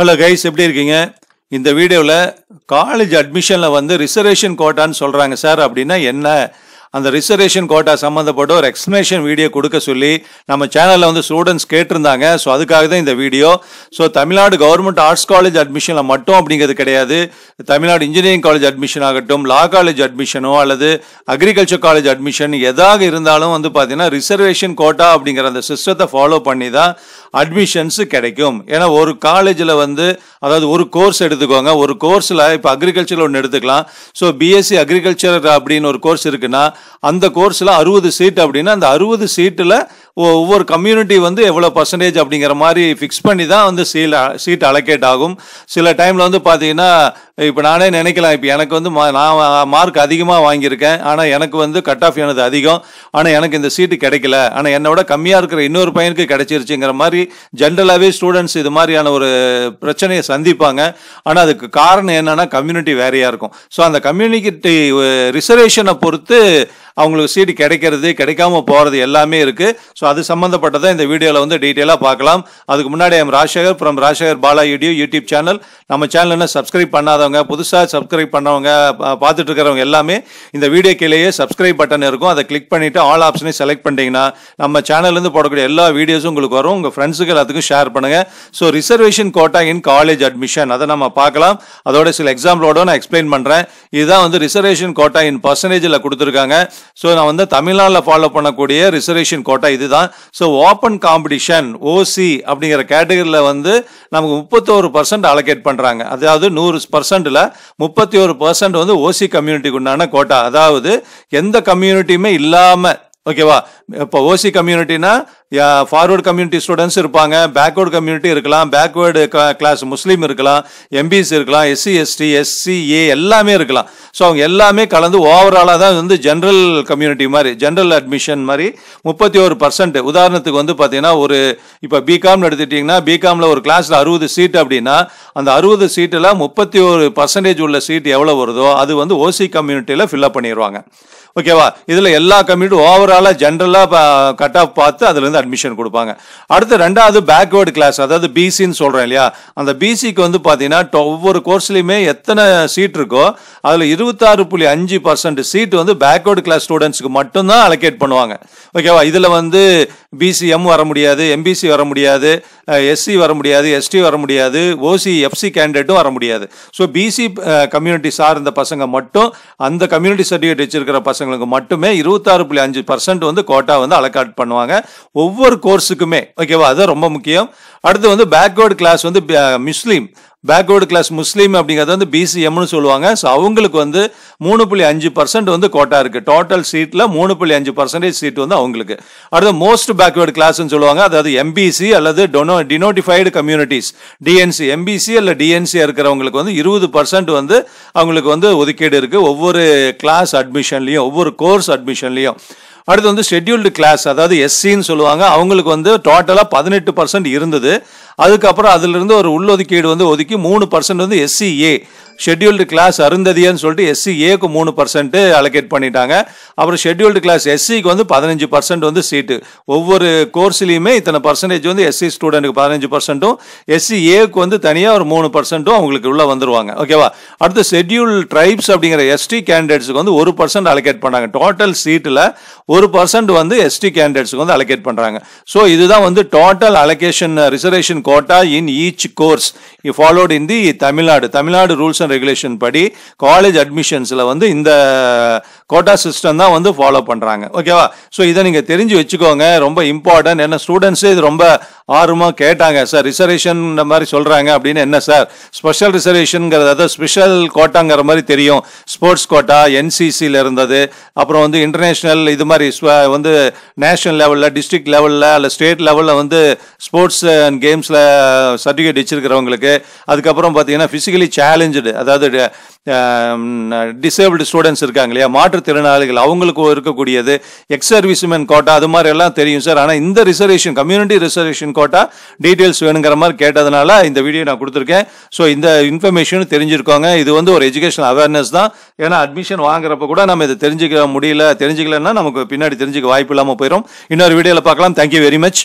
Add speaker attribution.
Speaker 1: hello guys எப்படி இருக்கீங்க இந்த வீடியோவில் காலேஜ் அட்மிஷனில் வந்து ரிசர்வேஷன் கோட்டான்னு சொல்கிறாங்க சார் அப்படின்னா என்ன அந்த ரிசர்வேஷன் கோட்டா சம்மந்தப்பட்ட ஒரு எக்ஸ்ப்ளனேஷன் வீடியோ கொடுக்க சொல்லி நம்ம சேனலில் வந்து ஸ்டூடெண்ட்ஸ் கேட்டிருந்தாங்க ஸோ அதுக்காக தான் இந்த video so Tamil Nadu government arts college அட்மிஷனில் மட்டும் அப்படிங்கிறது கிடையாது தமிழ்நாடு இன்ஜினியரிங் காலேஜ் அட்மிஷன் ஆகட்டும் லா காலேஜ் அட்மிஷனோ அல்லது அக்ரிகல்ச்சர் காலேஜ் அட்மிஷன் எதாக இருந்தாலும் வந்து பார்த்தீங்கன்னா ரிசர்வேஷன் கோட்டா அப்படிங்கிற அந்த சிஸ்டத்தை ஃபாலோ பண்ணி தான் அட்மிஷன்ஸு கிடைக்கும் ஏன்னா ஒரு காலேஜில் வந்து அதாவது ஒரு கோர்ஸ் எடுத்துக்கோங்க ஒரு கோர்ஸில் இப்போ அக்ரிகல்ச்சரில் ஒன்று எடுத்துக்கலாம் ஸோ பிஎஸ்சி அக்ரிகல்ச்சர் அப்படின்னு ஒரு கோர்ஸ் இருக்குன்னா அந்த கோர்ஸில் அறுபது சீட் அப்படின்னா அந்த அறுபது சீட்டில் ஒவ்வொரு கம்யூனிட்டி வந்து எவ்வளோ பர்சன்டேஜ் அப்படிங்கிற மாதிரி ஃபிக்ஸ் பண்ணி தான் வந்து சீல் சீட் அலோகேட் ஆகும் சில டைமில் வந்து பார்த்தீங்கன்னா இப்போ நானே நினைக்கலாம் இப்போ எனக்கு வந்து மா நான் மார்க் அதிகமாக வாங்கியிருக்கேன் ஆனால் எனக்கு வந்து கட் ஆஃப் எனது அதிகம் ஆனால் எனக்கு இந்த சீட்டு கிடைக்கல ஆனால் என்னை விட கம்மியாக இருக்கிற இன்னொரு பையனுக்கு கிடைச்சிருச்சுங்கிற மாதிரி ஜென்ரலாகவே ஸ்டூடெண்ட்ஸ் இது மாதிரியான ஒரு பிரச்சனையை சந்திப்பாங்க ஆனால் அதுக்கு காரணம் என்னென்னா கம்யூனிட்டி வேறையாக இருக்கும் ஸோ அந்த கம்யூனிட்டி ரிசர்வேஷனை பொறுத்து அவங்களுக்கு சீட் கிடைக்கிறது கிடைக்காம போகிறது எல்லாமே இருக்குது ஸோ அது சம்மந்தப்பட்டதை இந்த வீடியோவில் வந்து டீட்டெயிலாக பார்க்கலாம் அதுக்கு முன்னாடி M Rajasekar from Rajasekar Bala YouTube YouTube channel நம்ம சேனல் சப்ஸ்கிரைப் பண்ணாதவங்க புதுசாக சப்ஸ்கிரைப் பண்ணவங்க பார்த்துட்டு இருக்கிறவங்க எல்லாமே இந்த வீடியோ கீழேயே சப்ஸ்கிரைப் பட்டன் இருக்கும் அதை கிளிக் பண்ணிவிட்டு ஆல் ஆப்ஷனை செலக்ட் பண்ணிட்டீங்கன்னா நம்ம சேனல்லேருந்து போடக்கூடிய எல்லா வீடியோஸும் உங்களுக்கு வரும் உங்கள் ஃப்ரெண்ட்ஸுக்கு எல்லாத்துக்கும் ஷேர் பண்ணுங்கள் so reservation quota in college admission அதை நம்ம பார்க்கலாம் அதோட சில எக்ஸாம்பிளோட நான் எக்ஸ்பிளைன் பண்ணுறேன் இதுதான் வந்து ரிசர்வேஷன் கோட்டா இன் பர்சன்டேஜில் கொடுத்துருக்காங்க ஸோ நான் வந்து தமிழ்நாட்டில் ஃபாலோ பண்ணக்கூடிய ரிசர்வேஷன் கோட்டா இதுதான் ஸோ ஓப்பன் காம்படிஷன் ஓசி அப்படிங்கிற கேட்டகரியில் வந்து நமக்கு முப்பத்தோரு பர்சன்ட் அலோகேட் பண்ணுறாங்க அதாவது நூறு பர்சன்ட்டில் முப்பத்தி ஒரு பர்சன்ட் வந்து ஓசி கம்யூனிட்டிக்கு உண்டான கோட்டா அதாவது எந்த கம்யூனிட்டியுமே இல்லாமல் ஓகேவா இப்போ ஓசி கம்யூனிட்டினா ஃபார்வர்டு கம்யூனிட்டி ஸ்டூடெண்ட்ஸ் இருப்பாங்க பேக்வேர்டு கம்யூனிட்டி இருக்கலாம் பேக்வேர்டு கிளாஸ் முஸ்லீம் இருக்கலாம் எம்பிசி இருக்கலாம் எஸ்சி எஸ்டி எஸ்சிஏ எல்லாமே இருக்கலாம் ஸோ அவங்க எல்லாமே கலந்து ஓவராலாக தான் வந்து ஜென்ரல் கம்யூனிட்டி மாதிரி ஜென்ரல் அட்மிஷன் மாதிரி முப்பத்தி ஒரு பர்சன்ட் உதாரணத்துக்கு வந்து பார்த்தீங்கன்னா ஒரு இப்போ பிகாம்னு எடுத்துட்டிங்கன்னா பிகாமில் ஒரு கிளாஸில் அறுபது சீட் அப்படின்னா அந்த அறுபது சீட்டில் முப்பத்தி ஒரு பர்சன்டேஜ் உள்ள சீட் எவ்வளோ வருதோ அது வந்து ஓசி கம்யூனிட்டியில் ஃபில்அப் பண்ணிடுவாங்க ஓகேவா இதில் எல்லா கம்யூனிட்டி ஓவராலாக ஜென்ரலாக கட் ஆஃப் பார்த்து அதுலேருந்து வந்து அட்மிஷன் கொடுப்பாங்க அடுத்து ரெண்டாவது பேக்வேர்டு கிளாஸ் அதாவது பிசின்னு சொல்கிறேன் இல்லையா அந்த பிசிக்கு வந்து பார்த்தீங்கன்னா ஒவ்வொரு கோர்ஸ்லையுமே எத்தனை சீட் இருக்கோ அதில் இருபத்தாறு புள்ளி அஞ்சு பர்சன்ட் சீட் வந்து பேக்வேர்டு கிளாஸ் ஸ்டூடெண்ட்ஸுக்கு மட்டும்தான் அலோகேட் பண்ணுவாங்க ஓகேவா இதில் வந்து பிசிஎம் வர முடியாது எம்பிசி வர முடியாது எஸ்சி வர முடியாது எஸ்டி வர முடியாது ஓசி எஃப்சி கேண்டிடேட்டும் வர முடியாது ஸோ பிசி கம்யூனிட்டி சார்ந்த பசங்க மட்டும் அந்த கம்யூனிட்டி சர்டிஃபிகேட் வச்சிருக்கிற பசங்களுக்கு மட்டுமே இருபத்தாறு புள்ளி அஞ்சு பர்சன்ட் வந்து கோட்டா வந்து அலக்காட் பண்ணுவாங்க ஒவ்வொரு கோர்ஸுக்குமே ஓகேவா அதுதான் ரொம்ப முக்கியம் அடுத்து வந்து பேக்வேர்டு கிளாஸ் வந்து முஸ்லீம் பேக்வேர்டு கிளாஸ் முஸ்லீம் அப்படிங்கிறது வந்து பிசிஎம்னு சொல்லுவாங்க ஸோ அவங்களுக்கு வந்து மூணு புள்ளி அஞ்சு பர்சன்ட் வந்து கோட்டா இருக்குது டோட்டல் சீட்டில் மூணு புள்ளி அஞ்சு பர்சன்டேஜ் சீட் வந்து அவங்களுக்கு அடுத்து மோஸ்ட் பேக்வேர்டு கிளாஸ்ன்னு சொல்லுவாங்க அதாவது எம்பிசி அல்லது டொனோ டினோட்டிஃபைடு கம்யூனிட்டிஸ் டிஎன்சி எம்பிசி அல்ல டிஎன்சி இருக்கிறவங்களுக்கு வந்து இருபது பர்சன்ட் வந்து அவங்களுக்கு வந்து ஒதுக்கீடு இருக்குது ஒவ்வொரு கிளாஸ் அட்மிஷன்லையும் ஒவ்வொரு கோர்ஸ் அட்மிஷன்லையும் அடுத்து வந்து ஷெட்யூல்டு கிளாஸ் அதாவது எஸ்சின்னு சொல்லுவாங்க அவங்களுக்கு வந்து டோட்டலாக பதினெட்டு பர்சன்ட் இருந்தது அதுக்கப்புறம் அதிலிருந்து ஒரு உள்ளொதுக்கீடு வந்து ஒதுக்கி மூணு பர்சன்ட் வந்து எஸ்சிஏ ஷெட்யூல்டு கிளாஸ் அருந்ததியன்னு சொல்லிட்டு எஸ்சி ஏக்கு மூணு பர்சன்ட்டு அலோகேட் பண்ணிட்டாங்க அப்புறம் ஷெட்யூல்டு கிளாஸ் எஸ்சிக்கு வந்து பதினஞ்சு பர்சன்ட் வந்து சீட்டு ஒவ்வொரு கோர்ஸ்லேயுமே இத்தனை பர்சன்டேஜ் வந்து எஸ்சி ஸ்டூடெண்ட்டுக்கு பதினஞ்சு பர்சன்ட்டும் எஸ்சி ஏக்கு வந்து தனியாக ஒரு மூணு பர்சன்ட்டும் அவங்களுக்கு உள்ளே வந்துருவாங்க ஓகேவா அடுத்து ஷெட்யூல் ட்ரைப்ஸ் அப்படிங்கிற எஸ்டி கேண்டிடேட்ஸுக்கு வந்து ஒரு பர்சன்ட் அலோகேட் பண்ணாங்க டோட்டல் சீட்டில் ஒரு பர்சன்ட் வந்து எஸ்டி கேண்டிடேட்ஸுக்கு வந்து அலோகேட் பண்ணுறாங்க ஸோ இதுதான் வந்து total allocation reservation quota in each course followed in the Tamil Nadu Tamil Nadu rules and regulation படி காலேஜ் அட்மிஷன்ஸில் வந்து இந்த கோட்டா சிஸ்டம் தான் வந்து ஃபாலோ பண்ணுறாங்க ஓகேவா ஸோ இதை நீங்கள் தெரிஞ்சு வச்சுக்கோங்க ரொம்ப இம்பார்ட்டன்ட் ஏன்னா ஸ்டூடெண்ட்ஸே இது ரொம்ப ஆர்வமாக கேட்டாங்க சார் ரிசர்வேஷன் இந்த மாதிரி சொல்கிறாங்க அப்படின்னு என்ன சார் ஸ்பெஷல் ரிசர்வேஷனுங்கிறது அதாவது ஸ்பெஷல் கோட்டாங்கிற மாதிரி தெரியும் ஸ்போர்ட்ஸ் கோட்டா என்சிசியில் இருந்தது அப்புறம் வந்து இன்டர்நேஷ்னல் இது மாதிரி வந்து நேஷ்னல் லெவலில் டிஸ்ட்ரிக் லெவலில் அல்ல ஸ்டேட் லெவலில் வந்து ஸ்போர்ட்ஸ் அண்ட் கேம்ஸில் சர்டிஃபிகேட் வச்சுருக்கிறவங்களுக்கு அதுக்கப்புறம் பார்த்தீங்கன்னா ஃபிசிக்கலி சேலஞ்சுடு அதாவது டிசேபிள்டு ஸ்டூடெண்ட்ஸ் இருக்காங்க இல்லையா மாற்றுத்திறனாளிகள் அவங்களுக்கு இருக்கக்கூடியது எக்ஸ் சர்வீஸ்மேன் கோட்டா அது மாதிரி எல்லாம் தெரியும் சார் ஆனால் இந்த reservation community reservation quota details வேணுங்கிற மாதிரி கேட்டதுனால இந்த வீடியோ நான் கொடுத்துருக்கேன் ஸோ இந்த இன்ஃபர்மேஷன் தெரிஞ்சிருக்கோங்க இது வந்து ஒரு எஜுகேஷன் அவேர்னஸ் தான் ஏன்னா அட்மிஷன் வாங்குறப்ப கூட நம்ம இதை தெரிஞ்சுக்க முடியல தெரிஞ்சுக்கலன்னா நமக்கு பின்னாடி தெரிஞ்சுக்க வாய்ப்பு இல்லாமல் போயிடும் இன்னொரு வீடியோவில் பார்க்கலாம் தேங்க்யூ வெரி மச்